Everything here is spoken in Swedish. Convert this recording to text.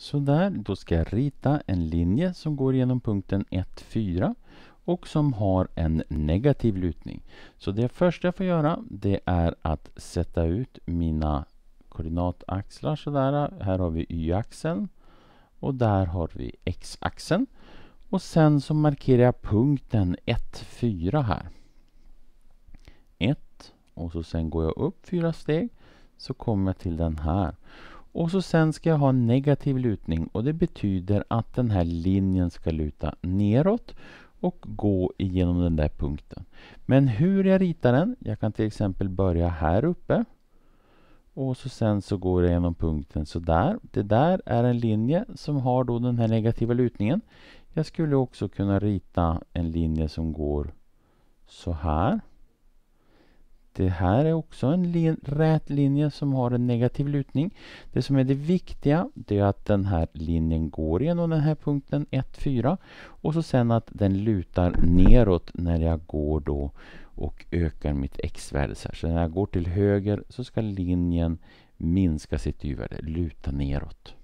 Sådär, då ska jag rita en linje som går genom punkten 1,4 och som har en negativ lutning. Så det första jag får göra det är att sätta ut mina koordinataxlar sådär. Här har vi y-axeln och där har vi x-axeln. Och sen så markerar jag punkten 1,4 här. 1 och så sen går jag upp fyra steg så kommer jag till den här. Och så sen ska jag ha negativ lutning och det betyder att den här linjen ska luta neråt och gå igenom den där punkten. Men hur jag ritar den? Jag kan till exempel börja här uppe och så sen så går jag igenom punkten så där. Det där är en linje som har då den här negativa lutningen. Jag skulle också kunna rita en linje som går så här. Det här är också en rät linje som har en negativ lutning. Det som är det viktiga det är att den här linjen går genom den här punkten 1, 4 och så sen att den lutar neråt när jag går då och ökar mitt x-värde. Så när jag går till höger så ska linjen minska sitt y-värde, luta neråt.